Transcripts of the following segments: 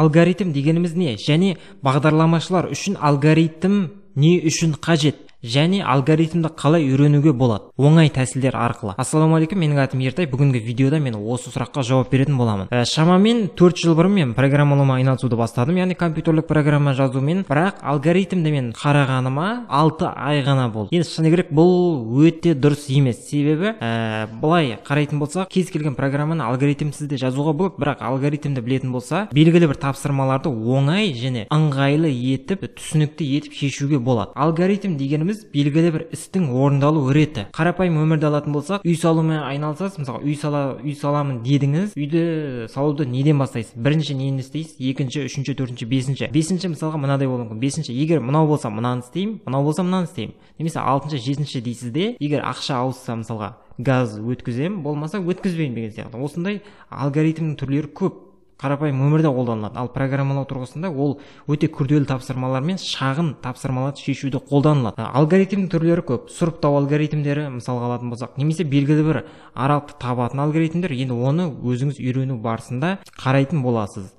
алгоритм дегеніміз не және бағдарламашылар үшін алгоритм не үшін қажет және алгоритмді қалай үйренуге болады оңай тәсілдер арқылы ассалаумағалейкум менің атым ертай бүгінгі видеода мен осы сұраққа жауап беретін боламын ә, шамамен төрт жыл бұрын мен программалаумен айналысуды бастадым яғни компьютерлік программа жазумен бірақ алгоритмді мен қарағаныма алты ай ғана болды енді шыны керек бұл өте дұрыс емес себебі ә, былай қарайтын болсақ кез келген программаны алгоритмсіз де жазуға болады бірақ алгоритмді білетін болса белгілі бір тапсырмаларды оңай және ыңғайлы етіп түсінікті етіп шешуге болады алгоритм дегеніміз дегеніміз белгілі бір істің орындалу реті қарапайым өмірде алатын болсақ үй салумен айналысасыз мысалы үй сала үй саламын дедіңіз үйді салуды неден бастайсыз бірінші нені істейсіз екінші үшінші төртінші бесінші бесінші мысалға мынадай болуы мүмкін бесінші егер мынау болса мынаны істеймін мынау болса мынаны істеймін немесе алтыншы жетінші дейсіз де егер ақша ауысса мысалға газ өткіземін болмаса өткізбеймін деген сияқты осындай алгоритмнің түрлері көп қарапайым өмірде қолданылады ал программалау тұрғысында ол өте күрделі тапсырмалар мен шағын тапсырмаларды шешуде қолданылады ә, алгоритмнің түрлері көп сұрыптау алгоритмдері мысалға алатын болсақ немесе белгілі бір аралықты табатын алгоритмдер енді оны өзіңіз үйрену барысында қарайтын боласыз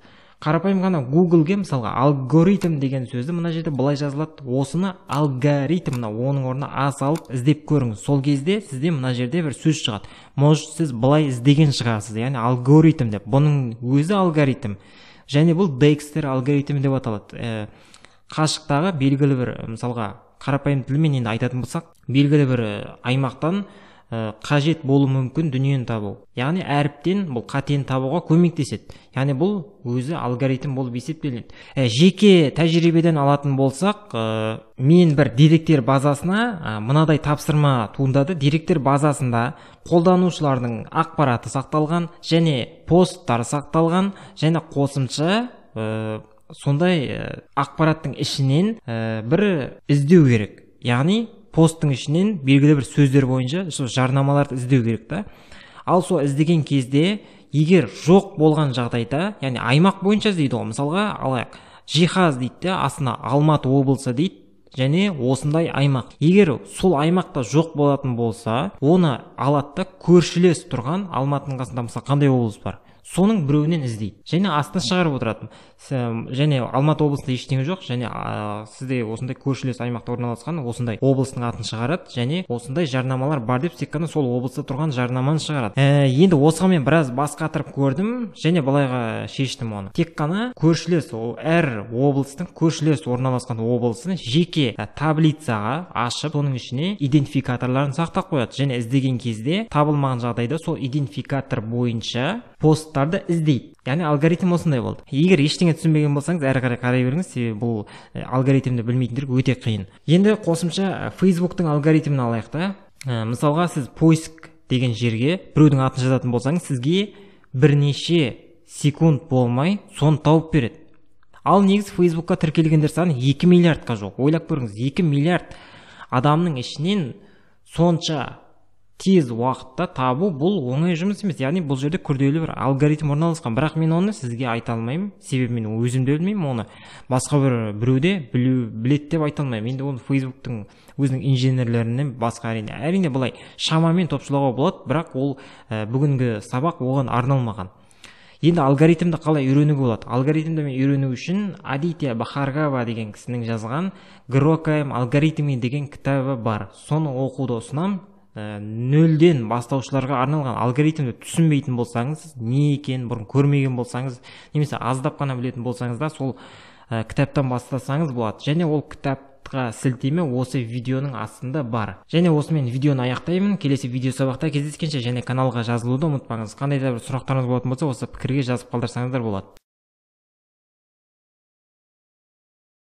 қарапайым ғана гуглге мысалға алгоритм деген сөзді мына жерде былай жазылады осыны алгоритм мына оның орнына а салып іздеп көріңіз сол кезде сізде мына жерде бір сөз шығады может сіз былай іздеген шығарсыз яғни алгоритм деп бұның өзі алгоритм және бұл декстер алгоритмі деп аталады э, қашықтағы белгілі бір мысалға қарапайым тілмен енді айтатын болсақ белгілі бір э, аймақтан Э, қажет болуы мүмкін дүниені табу яғни әріптен бұл қатені табуға көмектеседі яғни бұл өзі алгоритм болып есептелінеді ә, жеке тәжірибеден алатын болсақ э, мен бір деректер базасына ә, мынадай тапсырма туындады деректер базасында қолданушылардың ақпараты сақталған және посттар сақталған және қосымша сондай ақпараттың ішінен бір іздеу керек яғни посттың ішінен белгілі бір сөздер бойынша сол жарнамаларды іздеу керек та ал сол іздеген кезде егер жоқ болған жағдайда яғни аймақ бойынша іздейді ғой мысалға алайық жиһаз дейді да астына алматы облысы дейді және осындай аймақ егер сол аймақта жоқ болатын болса оны алады да көршілес тұрған алматының қасында мысалы қандай облыс бар соның біреуінен іздейді және астына шығарып отыратын және алматы облысында ештеңе жоқ және ә, сізде осындай көршілес аймақта орналасқан осындай облыстың атын шығарады және осындай жарнамалар бар деп тек қана сол облыста тұрған жарнаманы шығарады ә, енді осыған мен біраз бас қатырып көрдім және былайға шештім оны тек қана көршілес ол әр облыстың көршілес орналасқан облысын жеке ә, таблицаға ашып соның ішіне идентификаторларын сақтап қояды және іздеген кезде табылмаған жағдайда сол идентификатор бойынша посттарды іздейді яғни алгоритм осындай болды егер ештеңе түсінбеген болсаңыз әрі қарай қарай беріңіз себебі бұл алгоритмді білмейтіндер өте қиын енді қосымша фейсбуктың алгоритмін алайық та ә, мысалға сіз поиск деген жерге біреудің атын жазатын болсаңыз сізге бірнеше секунд болмай соны тауып береді ал негізі фейсбукқа тіркелгендер саны екі миллиардқа жоқ ойлап көріңіз 2 миллиард адамның ішінен сонша тез уақытта табу бұл оңай жұмыс емес яғни бұл жерде күрделі бір алгоритм орналасқан бірақ мен оны сізге айта алмаймын себебі мен өзім де білмеймін оны басқа бір біреуде білу біледі деп айта алмаймын енді оны фейсбуктың өзінің инженерлерінен басқа әрине әрине былай шамамен топшылауға болады бірақ ол ә, бүгінгі сабақ оған арналмаған енді алгоритмді қалай үйренуге болады алгоритмді мен үйрену үшін адития бахаргава деген кісінің жазған грокаем алгоритми деген кітабы бар соны оқуды ұсынамын ә, нөлден бастаушыларға арналған алгоритмді түсінбейтін болсаңыз не екенін бұрын көрмеген болсаңыз немесе аздап қана білетін болсаңыз да сол э, кітаптан бастасаңыз болады және ол кітапқа сілтеме осы видеоның астында бар және осымен видеоны аяқтаймын келесі видео сабақта кездескенше және каналға жазылуды ұмытпаңыз қандай да бір сұрақтарыңыз болатын болса осы пікірге жазып қалдырсаңыздар болады